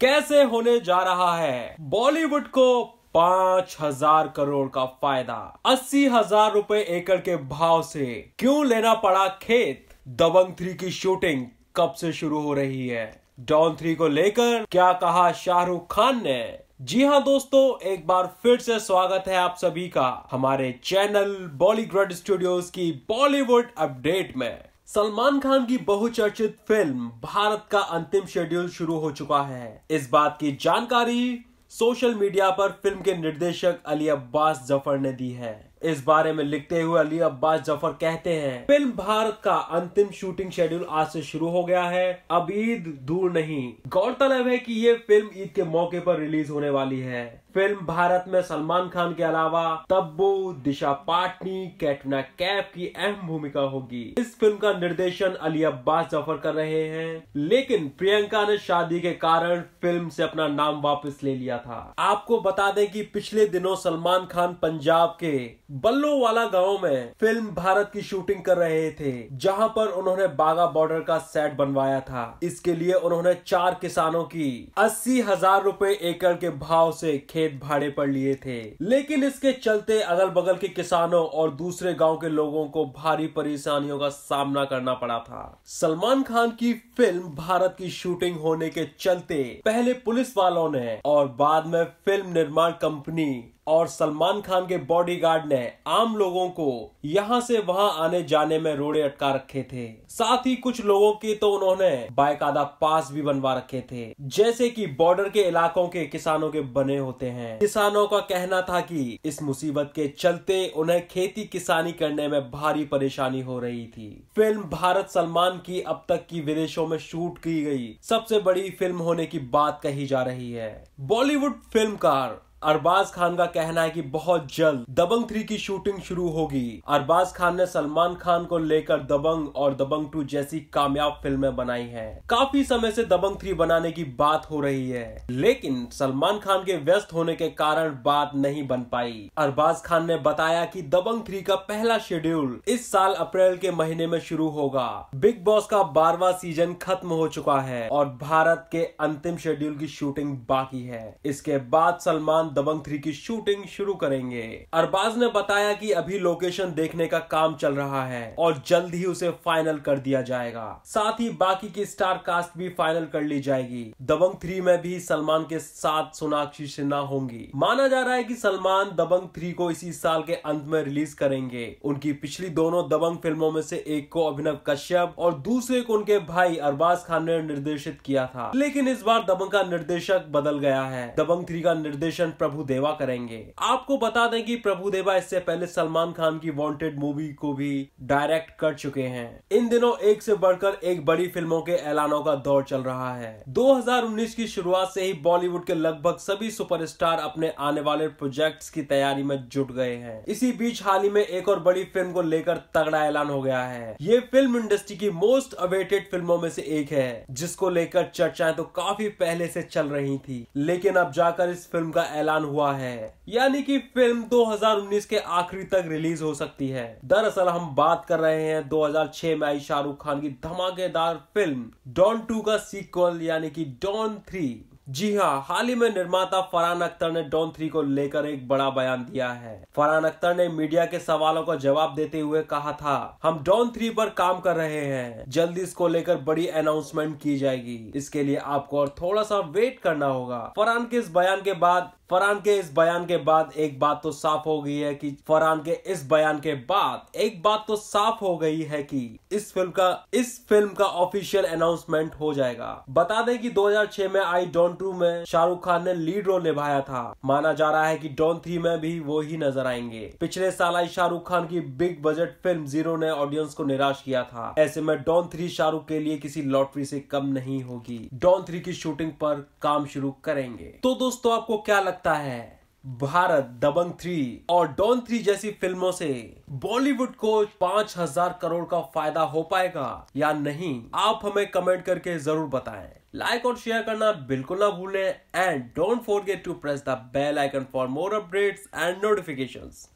कैसे होने जा रहा है बॉलीवुड को पांच हजार करोड़ का फायदा अस्सी हजार रूपए एकड़ के भाव से क्यों लेना पड़ा खेत दबंग थ्री की शूटिंग कब से शुरू हो रही है डॉन थ्री को लेकर क्या कहा शाहरुख खान ने जी हाँ दोस्तों एक बार फिर से स्वागत है आप सभी का हमारे चैनल बॉलीग्रड स्टूडियोज की बॉलीवुड अपडेट में सलमान खान की बहुचर्चित फिल्म भारत का अंतिम शेड्यूल शुरू हो चुका है इस बात की जानकारी सोशल मीडिया पर फिल्म के निर्देशक अली अब्बास जफर ने दी है इस बारे में लिखते हुए अली अब्बास जफर कहते हैं फिल्म भारत का अंतिम शूटिंग शेड्यूल आज से शुरू हो गया है अब ईद दूर नहीं गौरतलब है कि ये फिल्म ईद के मौके पर रिलीज होने वाली है फिल्म भारत में सलमान खान के अलावा तब्बू दिशा पाटनी कैटना कैफ की अहम भूमिका होगी इस फिल्म का निर्देशन अली अब्बास जफर कर रहे हैं लेकिन प्रियंका ने शादी के कारण फिल्म से अपना नाम वापस ले लिया था आपको बता दें कि पिछले दिनों सलमान खान पंजाब के बल्लो वाला गाँव में फिल्म भारत की शूटिंग कर रहे थे जहाँ पर उन्होंने बागा बॉर्डर का सेट बनवाया था इसके लिए उन्होंने चार किसानों की अस्सी हजार रूपए एकड़ के भाव ऐसी खेत भाड़े पर लिए थे लेकिन इसके चलते अगल बगल के किसानों और दूसरे गांव के लोगों को भारी परेशानियों का सामना करना पड़ा था सलमान खान की फिल्म भारत की शूटिंग होने के चलते पहले पुलिस वालों ने और बाद में फिल्म निर्माण कंपनी और सलमान खान के बॉडीगार्ड ने आम लोगों को यहाँ से वहाँ आने जाने में रोड़े अटका रखे थे साथ ही कुछ लोगों के तो उन्होंने बायकादा पास भी बनवा रखे थे जैसे कि बॉर्डर के इलाकों के किसानों के बने होते हैं किसानों का कहना था कि इस मुसीबत के चलते उन्हें खेती किसानी करने में भारी परेशानी हो रही थी फिल्म भारत सलमान की अब तक की विदेशों में शूट की गई सबसे बड़ी फिल्म होने की बात कही जा रही है बॉलीवुड फिल्मकार अरबाज खान का कहना है कि बहुत जल्द दबंग थ्री की शूटिंग शुरू होगी अरबाज खान ने सलमान खान को लेकर दबंग और दबंग टू जैसी कामयाब फिल्में बनाई हैं। काफी समय से दबंग थ्री बनाने की बात हो रही है लेकिन सलमान खान के व्यस्त होने के कारण बात नहीं बन पाई अरबाज खान ने बताया कि दबंग थ्री का पहला शेड्यूल इस साल अप्रैल के महीने में शुरू होगा बिग बॉस का बारवा सीजन खत्म हो चुका है और भारत के अंतिम शेड्यूल की शूटिंग बाकी है इसके बाद सलमान बाद दबंग थ्री की शूटिंग शुरू करेंगे अरबाज ने बताया कि अभी लोकेशन देखने का काम चल रहा है और जल्द ही उसे फाइनल कर दिया जाएगा साथ ही बाकी की स्टार कास्ट भी फाइनल कर ली जाएगी दबंग थ्री में भी सलमान के साथ सोनाक्षी सिन्हा होंगी माना जा रहा है की सलमान दबंग थ्री को इसी साल के अंत में रिलीज करेंगे उनकी पिछली दोनों दबंग फिल्मों में से एक को अभिनव कश्यप और दूसरे को उनके भाई अरबाज खान ने निर्देशित किया था लेकिन इस बार दबंग का निर्देशक बदल गया है दबंग थ्री का निर्देशन प्रभु देवा करेंगे आपको बता दें कि प्रभु देवा इससे पहले सलमान खान की वांटेड मूवी को भी डायरेक्ट कर चुके हैं इन दिनों एक से बढ़कर एक बड़ी फिल्मों के ऐलानों का दौर चल रहा है 2019 की शुरुआत से ही बॉलीवुड के लगभग सभी सुपरस्टार अपने आने वाले प्रोजेक्ट की तैयारी में जुट गए हैं इसी बीच हाल ही में एक और बड़ी फिल्म को लेकर तगड़ा ऐलान हो गया है ये फिल्म इंडस्ट्री की मोस्ट अवेटेड फिल्मों में से एक है जिसको लेकर चर्चाएं तो काफी पहले से चल रही थी लेकिन अब जाकर इस फिल्म का ऐलान ऐलान हुआ है यानी कि फिल्म 2019 के आखिरी तक रिलीज हो सकती है दरअसल हम बात कर रहे हैं 2006 में आई शाहरुख खान की धमाकेदार फिल्म डॉन टू का सीक्वल यानी कि डॉन थ्री जी हाँ हाल ही में निर्माता फरहान अख्तर ने डॉन थ्री को लेकर एक बड़ा बयान दिया है फरहान अख्तर ने मीडिया के सवालों का जवाब देते हुए कहा था हम डॉन थ्री पर काम कर रहे हैं जल्दी इसको लेकर बड़ी अनाउंसमेंट की जाएगी इसके लिए आपको और थोड़ा सा वेट करना होगा फरहान के इस बयान के बाद फरहान के इस बयान के बाद एक बात तो साफ हो गई है कि फरहान के इस बयान के बाद एक बात तो साफ हो गई है कि इस फिल्म का इस फिल्म का ऑफिशियल अनाउंसमेंट हो जाएगा बता दें कि 2006 में आई डॉन टू में शाहरुख खान ने लीड रोल निभाया था माना जा रहा है कि डॉन थ्री में भी वो ही नजर आएंगे पिछले साल आई शाहरुख खान की बिग बजट फिल्म जीरो ने ऑडियंस को निराश किया था ऐसे में डॉन थ्री शाहरुख के लिए किसी लॉटरी से कम नहीं होगी डॉन थ्री की शूटिंग पर काम शुरू करेंगे तो दोस्तों आपको क्या लगता लगता है भारत दबंग थ्री और डॉन थ्री जैसी फिल्मों से बॉलीवुड को पांच हजार करोड़ का फायदा हो पाएगा या नहीं आप हमें कमेंट करके जरूर बताएं लाइक और शेयर करना बिल्कुल ना भूलें and don't forget to press the bell icon for more updates and notifications